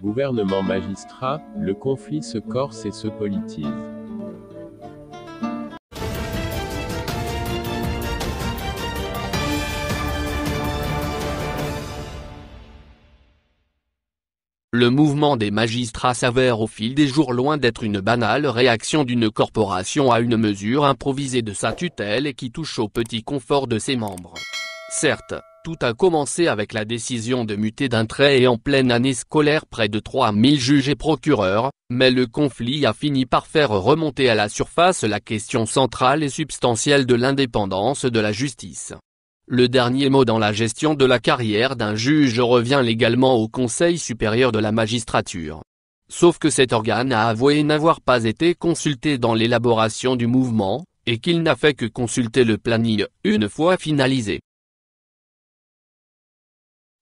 Gouvernement magistrat, le conflit se corse et se politise. Le mouvement des magistrats s'avère au fil des jours loin d'être une banale réaction d'une corporation à une mesure improvisée de sa tutelle et qui touche au petit confort de ses membres. Certes, tout a commencé avec la décision de muter d'un trait et en pleine année scolaire près de 3000 juges et procureurs, mais le conflit a fini par faire remonter à la surface la question centrale et substantielle de l'indépendance de la justice. Le dernier mot dans la gestion de la carrière d'un juge revient légalement au Conseil supérieur de la magistrature. Sauf que cet organe a avoué n'avoir pas été consulté dans l'élaboration du mouvement, et qu'il n'a fait que consulter le planning une fois finalisé.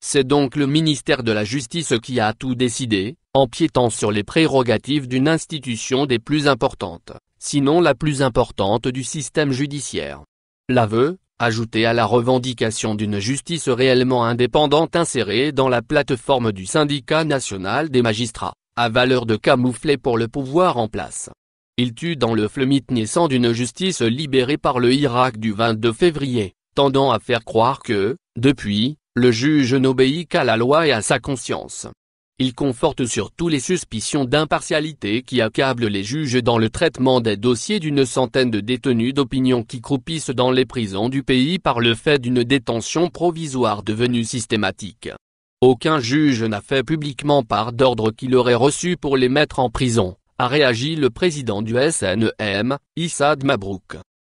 C'est donc le ministère de la Justice qui a tout décidé, en piétant sur les prérogatives d'une institution des plus importantes, sinon la plus importante du système judiciaire. L'aveu, ajouté à la revendication d'une justice réellement indépendante insérée dans la plateforme du syndicat national des magistrats, à valeur de camouflet pour le pouvoir en place. Il tue dans le flemite naissant d'une justice libérée par le Irak du 22 février, tendant à faire croire que, depuis, le juge n'obéit qu'à la loi et à sa conscience. Il conforte surtout les suspicions d'impartialité qui accablent les juges dans le traitement des dossiers d'une centaine de détenus d'opinion qui croupissent dans les prisons du pays par le fait d'une détention provisoire devenue systématique. Aucun juge n'a fait publiquement part d'ordre qu'il aurait reçu pour les mettre en prison, a réagi le président du SNEM, Issad Mabrouk.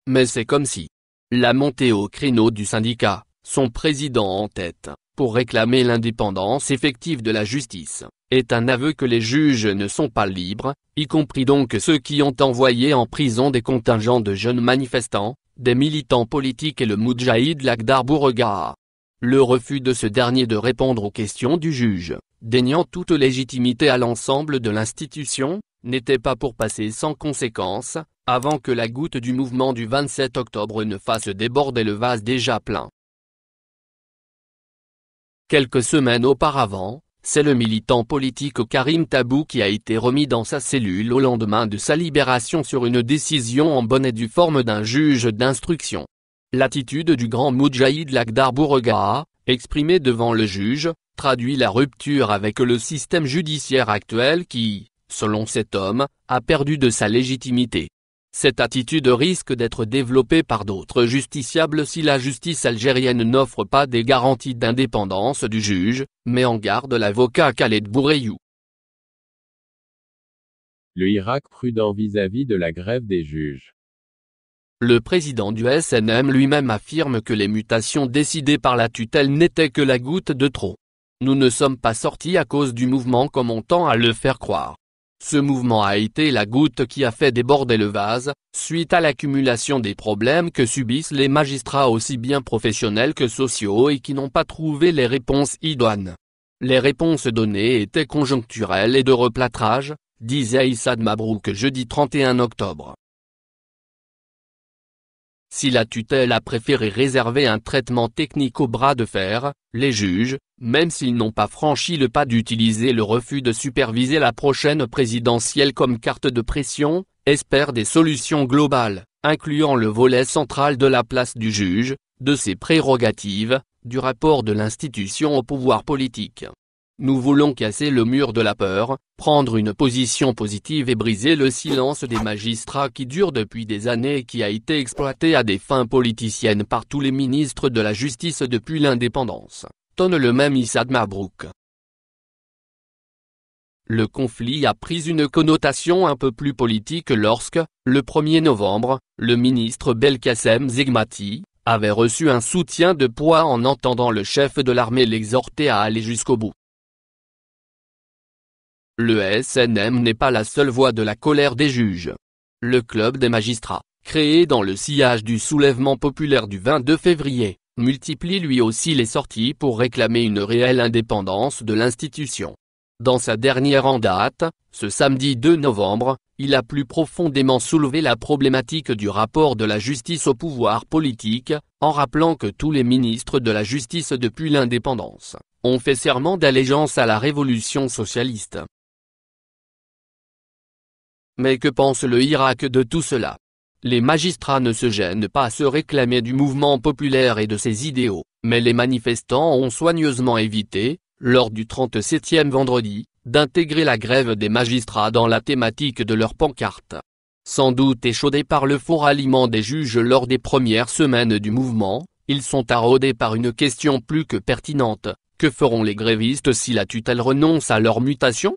Mais c'est comme si la montée au créneau du syndicat, son président en tête, pour réclamer l'indépendance effective de la justice, est un aveu que les juges ne sont pas libres, y compris donc ceux qui ont envoyé en prison des contingents de jeunes manifestants, des militants politiques et le Moudjahid Lakhdar Bourregard. Le refus de ce dernier de répondre aux questions du juge, déniant toute légitimité à l'ensemble de l'institution, n'était pas pour passer sans conséquence, avant que la goutte du mouvement du 27 octobre ne fasse déborder le vase déjà plein. Quelques semaines auparavant, c'est le militant politique Karim Tabou qui a été remis dans sa cellule au lendemain de sa libération sur une décision en bonne et due forme d'un juge d'instruction. L'attitude du grand Moudjahid Lakhdar Bourega, exprimée devant le juge, traduit la rupture avec le système judiciaire actuel qui, selon cet homme, a perdu de sa légitimité. Cette attitude risque d'être développée par d'autres justiciables si la justice algérienne n'offre pas des garanties d'indépendance du juge, mais en garde l'avocat Khaled Boureyou. Le Irak prudent vis-à-vis -vis de la grève des juges. Le président du SNM lui-même affirme que les mutations décidées par la tutelle n'étaient que la goutte de trop. Nous ne sommes pas sortis à cause du mouvement comme on tend à le faire croire. Ce mouvement a été la goutte qui a fait déborder le vase, suite à l'accumulation des problèmes que subissent les magistrats aussi bien professionnels que sociaux et qui n'ont pas trouvé les réponses idoines. Les réponses données étaient conjoncturelles et de replâtrage, disait Isad Mabrouk jeudi 31 octobre. Si la tutelle a préféré réserver un traitement technique au bras de fer, les juges, même s'ils n'ont pas franchi le pas d'utiliser le refus de superviser la prochaine présidentielle comme carte de pression, espèrent des solutions globales, incluant le volet central de la place du juge, de ses prérogatives, du rapport de l'institution au pouvoir politique. Nous voulons casser le mur de la peur, prendre une position positive et briser le silence des magistrats qui dure depuis des années et qui a été exploité à des fins politiciennes par tous les ministres de la justice depuis l'indépendance, tonne le même Issad Mabrouk. Le conflit a pris une connotation un peu plus politique lorsque, le 1er novembre, le ministre Belkacem Zegmati, avait reçu un soutien de poids en entendant le chef de l'armée l'exhorter à aller jusqu'au bout. Le SNM n'est pas la seule voie de la colère des juges. Le Club des magistrats, créé dans le sillage du soulèvement populaire du 22 février, multiplie lui aussi les sorties pour réclamer une réelle indépendance de l'institution. Dans sa dernière en date, ce samedi 2 novembre, il a plus profondément soulevé la problématique du rapport de la justice au pouvoir politique, en rappelant que tous les ministres de la justice depuis l'indépendance ont fait serment d'allégeance à la révolution socialiste. Mais que pense le Irak de tout cela Les magistrats ne se gênent pas à se réclamer du mouvement populaire et de ses idéaux, mais les manifestants ont soigneusement évité, lors du 37e vendredi, d'intégrer la grève des magistrats dans la thématique de leur pancarte. Sans doute échaudés par le faux ralliement des juges lors des premières semaines du mouvement, ils sont taraudés par une question plus que pertinente, que feront les grévistes si la tutelle renonce à leur mutation